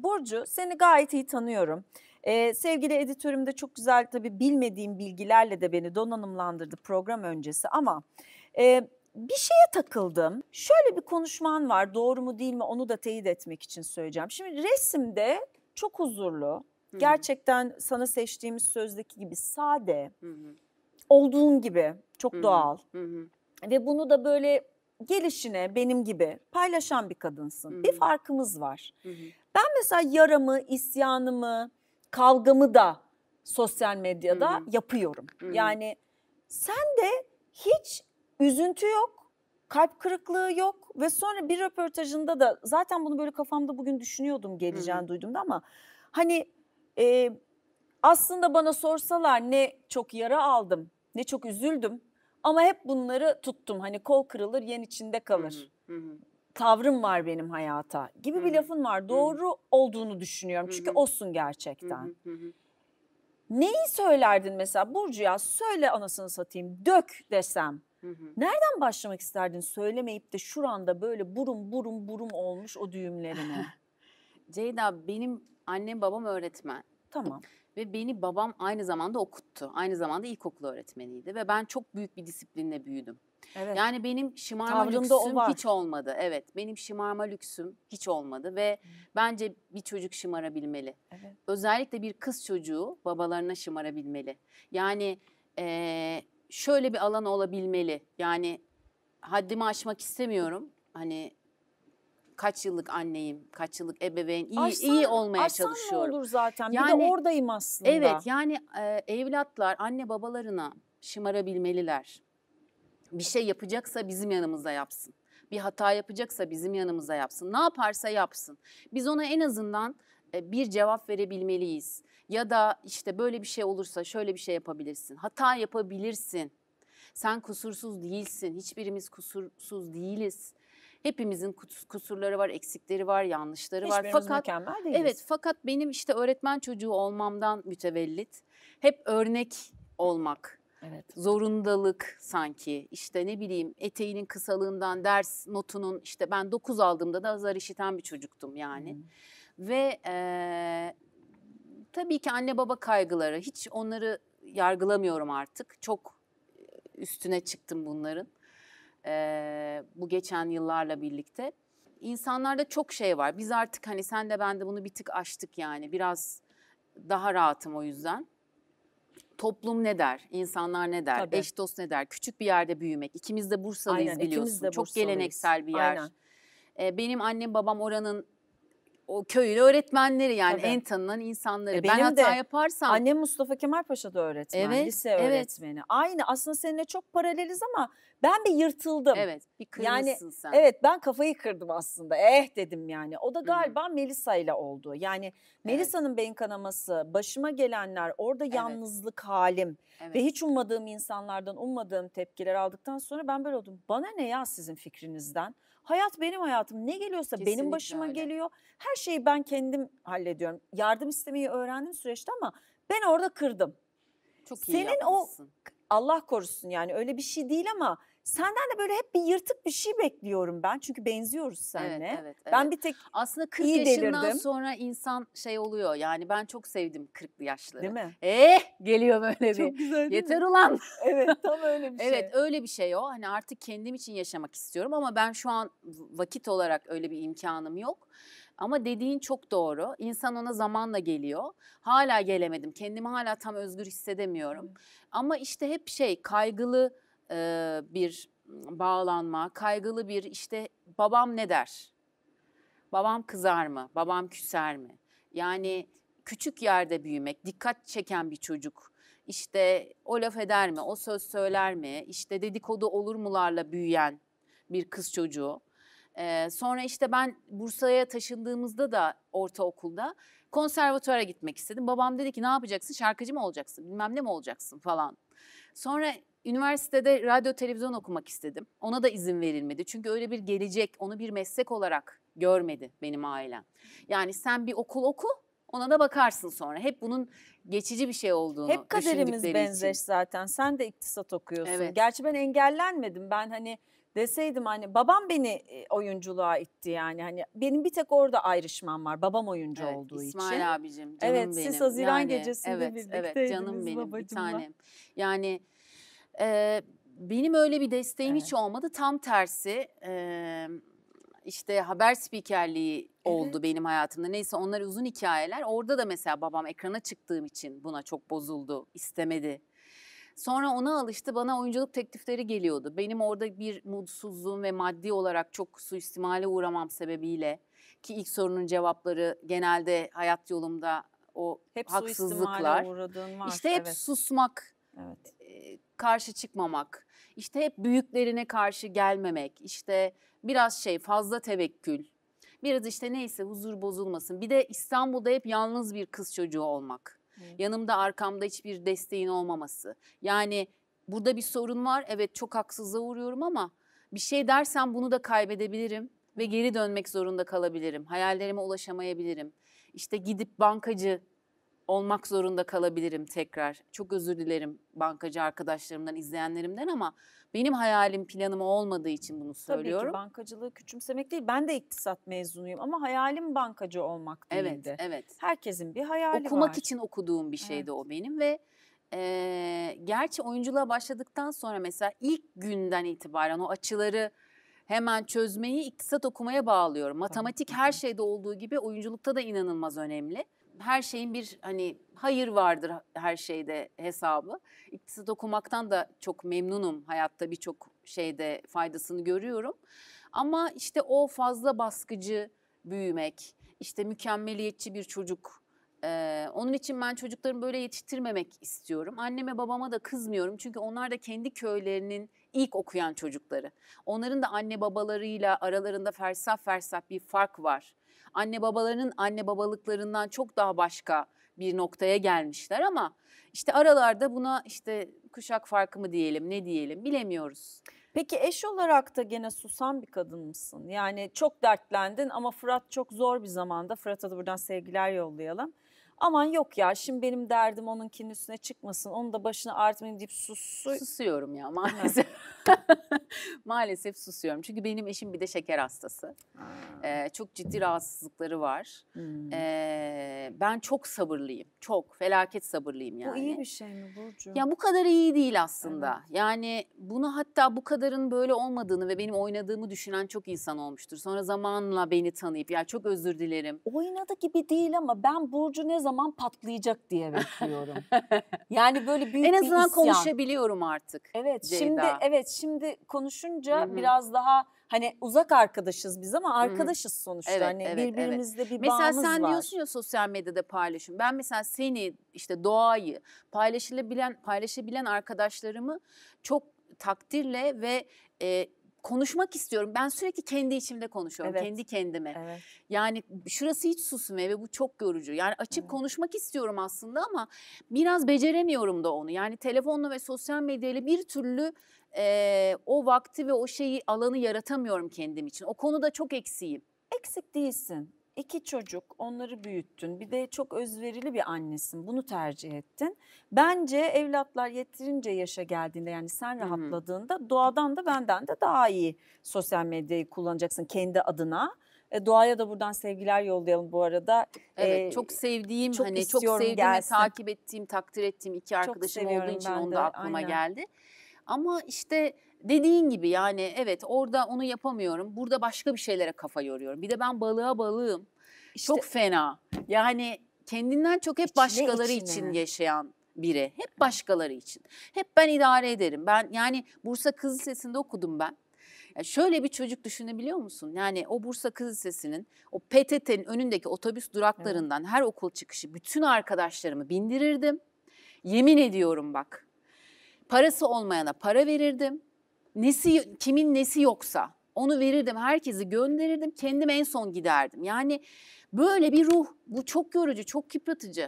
Burcu seni gayet iyi tanıyorum. Ee, sevgili editörüm de çok güzel tabii bilmediğim bilgilerle de beni donanımlandırdı program öncesi ama e, bir şeye takıldım. Şöyle bir konuşman var doğru mu değil mi onu da teyit etmek için söyleyeceğim. Şimdi resimde çok huzurlu, Hı-hı. gerçekten sana seçtiğimiz sözdeki gibi sade, Hı-hı. olduğun gibi çok Hı-hı. doğal Hı-hı. ve bunu da böyle gelişine benim gibi paylaşan bir kadınsın. Hı-hı. Bir farkımız var. Hı-hı mesela yaramı, isyanımı, kavgamı da sosyal medyada Hı-hı. yapıyorum. Hı-hı. Yani sen de hiç üzüntü yok, kalp kırıklığı yok ve sonra bir röportajında da zaten bunu böyle kafamda bugün düşünüyordum geleceğini Hı-hı. duyduğumda ama hani e, aslında bana sorsalar ne çok yara aldım, ne çok üzüldüm ama hep bunları tuttum. Hani kol kırılır, yen içinde kalır. Hı-hı tavrım var benim hayata gibi hmm. bir lafın var. Doğru hmm. olduğunu düşünüyorum. Çünkü hmm. olsun gerçekten. Hmm. Neyi söylerdin mesela Burcu ya söyle anasını satayım dök desem. Nereden başlamak isterdin söylemeyip de şuranda böyle burum burum burum olmuş o düğümlerine? Ceyda benim annem babam öğretmen. Tamam. Ve beni babam aynı zamanda okuttu. Aynı zamanda ilkokul öğretmeniydi ve ben çok büyük bir disiplinle büyüdüm. Evet. Yani benim şımarma Tavrımda lüksüm hiç olmadı. Evet, benim şımarma lüksüm hiç olmadı ve hmm. bence bir çocuk şımarabilmeli. Evet. Özellikle bir kız çocuğu babalarına şımarabilmeli. Yani e, şöyle bir alan olabilmeli. Yani haddimi aşmak istemiyorum. Hani kaç yıllık anneyim, kaç yıllık ebeveyn, iyi, açsan, iyi olmaya açsan çalışıyorum. Açsan olur zaten yani, bir de oradayım aslında. Evet yani e, evlatlar anne babalarına şımarabilmeliler. Bir şey yapacaksa bizim yanımızda yapsın. Bir hata yapacaksa bizim yanımızda yapsın. Ne yaparsa yapsın. Biz ona en azından e, bir cevap verebilmeliyiz. Ya da işte böyle bir şey olursa şöyle bir şey yapabilirsin. Hata yapabilirsin. Sen kusursuz değilsin. Hiçbirimiz kusursuz değiliz. Hepimizin kusurları var, eksikleri var, yanlışları var. Fakat mükemmel değiliz. Evet, fakat benim işte öğretmen çocuğu olmamdan mütevellit hep örnek olmak Evet. Zorundalık sanki işte ne bileyim eteğinin kısalığından ders notunun işte ben 9 aldığımda da azar işiten bir çocuktum yani. Hmm. Ve e, tabii ki anne baba kaygıları hiç onları yargılamıyorum artık çok üstüne çıktım bunların. Ee, bu geçen yıllarla birlikte. İnsanlarda çok şey var. Biz artık hani sen de ben de bunu bir tık aştık yani. Biraz daha rahatım o yüzden. Toplum ne der? İnsanlar ne der? Tabii. Eş dost ne der? Küçük bir yerde büyümek. İkimiz de Bursalıyız Aynen, biliyorsun. İkimiz de Bursalıyız. Çok geleneksel bir yer. Aynen. Ee, benim annem babam oranın o köyün öğretmenleri yani Tabii. en tanınan insanları. E ben hata yaparsam. Annem Mustafa Kemal Paşa da öğretmen, evet, lise evet. öğretmeni. Aynı aslında seninle çok paraleliz ama ben bir yırtıldım. Evet bir kırmışsın yani, sen. Evet ben kafayı kırdım aslında eh dedim yani. O da galiba Melisa ile oldu. Yani evet. Melisa'nın beyin kanaması, başıma gelenler, orada evet. yalnızlık halim evet. ve hiç ummadığım insanlardan ummadığım tepkiler aldıktan sonra ben böyle oldum. Bana ne ya sizin fikrinizden? Hayat benim hayatım. Ne geliyorsa Kesinlikle benim başıma öyle. geliyor. Her şeyi ben kendim hallediyorum. Yardım istemeyi öğrendim süreçte ama ben orada kırdım. Çok iyi Senin yapmışsın. o Allah korusun yani öyle bir şey değil ama Senden de böyle hep bir yırtık bir şey bekliyorum ben. Çünkü benziyoruz seninle. Evet, evet, evet. Ben bir tek Aslında 40 iyi yaşından delirdim. sonra insan şey oluyor. Yani ben çok sevdim 40'lı yaşları. Değil mi? Eh geliyor böyle bir. Çok güzel Yeter mi? ulan. evet tam öyle bir şey. Evet öyle bir şey o. Hani artık kendim için yaşamak istiyorum ama ben şu an vakit olarak öyle bir imkanım yok. Ama dediğin çok doğru. İnsan ona zamanla geliyor. Hala gelemedim. Kendimi hala tam özgür hissedemiyorum. Ama işte hep şey kaygılı e, bir bağlanma, kaygılı bir işte babam ne der? Babam kızar mı? Babam küser mi? Yani küçük yerde büyümek, dikkat çeken bir çocuk. İşte o laf eder mi? O söz söyler mi? İşte dedikodu olur mularla büyüyen bir kız çocuğu. Ee, sonra işte ben Bursa'ya taşındığımızda da ortaokulda konservatuara gitmek istedim. Babam dedi ki ne yapacaksın? Şarkıcı mı olacaksın? Bilmem ne mi olacaksın falan. Sonra üniversitede radyo televizyon okumak istedim. Ona da izin verilmedi. Çünkü öyle bir gelecek, onu bir meslek olarak görmedi benim ailem. Yani sen bir okul oku, ona da bakarsın sonra. Hep bunun geçici bir şey olduğunu Hep kaderimiz benzeş için. zaten. Sen de iktisat okuyorsun. Evet. Gerçi ben engellenmedim. Ben hani deseydim hani babam beni e, oyunculuğa itti yani hani benim bir tek orada ayrışmam var babam oyuncu evet, olduğu İsmail için. İsmail abicim canım evet, benim. Evet siz Haziran yani, gecesinde evet, birlikteydiniz Evet canım benim babacımla. bir tanem. Yani e, benim öyle bir desteğim evet. hiç olmadı tam tersi e, işte haber spikerliği oldu evet. benim hayatımda. Neyse onlar uzun hikayeler. Orada da mesela babam ekrana çıktığım için buna çok bozuldu, istemedi Sonra ona alıştı bana oyunculuk teklifleri geliyordu. Benim orada bir mutsuzluğum ve maddi olarak çok suistimale uğramam sebebiyle ki ilk sorunun cevapları genelde hayat yolumda o hep haksızlıklar. Var, işte hep evet. susmak, evet. E, karşı çıkmamak, işte hep büyüklerine karşı gelmemek, işte biraz şey fazla tevekkül, biraz işte neyse huzur bozulmasın. Bir de İstanbul'da hep yalnız bir kız çocuğu olmak. Evet. Yanımda arkamda hiçbir desteğin olmaması. Yani burada bir sorun var. Evet çok haksızlığa uğruyorum ama bir şey dersen bunu da kaybedebilirim ve geri dönmek zorunda kalabilirim. Hayallerime ulaşamayabilirim. İşte gidip bankacı olmak zorunda kalabilirim tekrar. Çok özür dilerim bankacı arkadaşlarımdan, izleyenlerimden ama benim hayalim planım olmadığı için bunu söylüyorum. Tabii ki bankacılığı küçümsemek değil. Ben de iktisat mezunuyum ama hayalim bankacı olmak değildi. Evet, evet. Herkesin bir hayali Okumak var. Okumak için okuduğum bir şeydi evet. o benim ve e, gerçi oyunculuğa başladıktan sonra mesela ilk günden itibaren o açıları hemen çözmeyi iktisat okumaya bağlıyorum. Matematik her şeyde olduğu gibi oyunculukta da inanılmaz önemli her şeyin bir hani hayır vardır her şeyde hesabı. İktisat okumaktan da çok memnunum hayatta birçok şeyde faydasını görüyorum. Ama işte o fazla baskıcı büyümek, işte mükemmeliyetçi bir çocuk. Ee, onun için ben çocuklarımı böyle yetiştirmemek istiyorum. Anneme babama da kızmıyorum çünkü onlar da kendi köylerinin ilk okuyan çocukları. Onların da anne babalarıyla aralarında fersah fersah bir fark var anne babalarının anne babalıklarından çok daha başka bir noktaya gelmişler ama işte aralarda buna işte kuşak farkı mı diyelim ne diyelim bilemiyoruz. Peki eş olarak da gene susan bir kadın mısın? Yani çok dertlendin ama Fırat çok zor bir zamanda. Fırat'a da buradan sevgiler yollayalım aman yok ya şimdi benim derdim onunkinin üstüne çıkmasın onun da başına artmayayım deyip susu... Susuyorum ya maalesef. maalesef susuyorum. Çünkü benim eşim bir de şeker hastası. Ee, çok ciddi rahatsızlıkları var. Hmm. Ee, ben çok sabırlıyım. Çok felaket sabırlıyım yani. Bu iyi bir şey mi Burcu? Ya bu kadar iyi değil aslında. Evet. Yani bunu hatta bu kadarın böyle olmadığını ve benim oynadığımı düşünen çok insan olmuştur. Sonra zamanla beni tanıyıp ya çok özür dilerim. Oynadı gibi değil ama ben Burcu ne zaman patlayacak diye bekliyorum. yani böyle büyük en bir En isyan. konuşabiliyorum artık. Evet Ceyda. şimdi evet şimdi konuşunca Hı-hı. biraz daha hani uzak arkadaşız biz ama arkadaşız sonuçta. Evet, hani evet, birbirimizde evet. bir mesela bağımız var. Mesela sen diyorsun ya sosyal medyada paylaşım. Ben mesela seni işte doğayı paylaşılabilen paylaşabilen arkadaşlarımı çok takdirle ve e, konuşmak istiyorum. Ben sürekli kendi içimde konuşuyorum. Evet. Kendi kendime. Evet. Yani şurası hiç susmuyor ve bu çok yorucu. Yani açık evet. konuşmak istiyorum aslında ama biraz beceremiyorum da onu. Yani telefonla ve sosyal medyayla bir türlü e, o vakti ve o şeyi alanı yaratamıyorum kendim için. O konuda çok eksiğim. Eksik değilsin iki çocuk, onları büyüttün. Bir de çok özverili bir annesin. Bunu tercih ettin. Bence evlatlar yeterince yaşa geldiğinde yani sen rahatladığında doğadan da benden de daha iyi sosyal medyayı kullanacaksın kendi adına. E, doğaya da buradan sevgiler yollayalım bu arada. E, evet, ee, çok sevdiğim çok hani çok sevdiğim gelsin. ve takip ettiğim, takdir ettiğim iki arkadaşım olduğu için onda aklıma Aynen. geldi. Ama işte dediğin gibi yani evet orada onu yapamıyorum. Burada başka bir şeylere kafa yoruyorum. Bir de ben balığa balığım. İşte, çok fena. Yani kendinden çok hep içine, başkaları içine. için yaşayan biri. Hep başkaları için. Hep ben idare ederim. Ben yani Bursa Kız Lisesi'nde okudum ben. Yani şöyle bir çocuk düşünebiliyor musun? Yani o Bursa Kız Lisesi'nin o PTT'nin önündeki otobüs duraklarından evet. her okul çıkışı bütün arkadaşlarımı bindirirdim. Yemin ediyorum bak. Parası olmayana para verirdim nesi kimin nesi yoksa onu verirdim herkesi gönderirdim kendim en son giderdim. Yani böyle bir ruh bu çok yorucu çok kıpırtıcı.